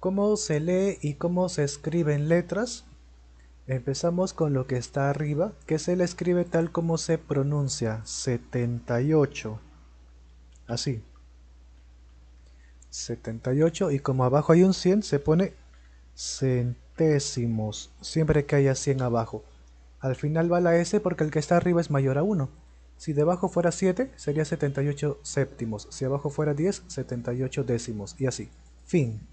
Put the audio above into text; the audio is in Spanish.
¿Cómo se lee y cómo se escribe en letras? Empezamos con lo que está arriba, que se le escribe tal como se pronuncia, 78. Así. 78 y como abajo hay un 100 se pone centésimos, siempre que haya 100 abajo. Al final va la S porque el que está arriba es mayor a 1. Si debajo fuera 7 sería 78 séptimos, si abajo fuera 10 78 décimos y así. Fin.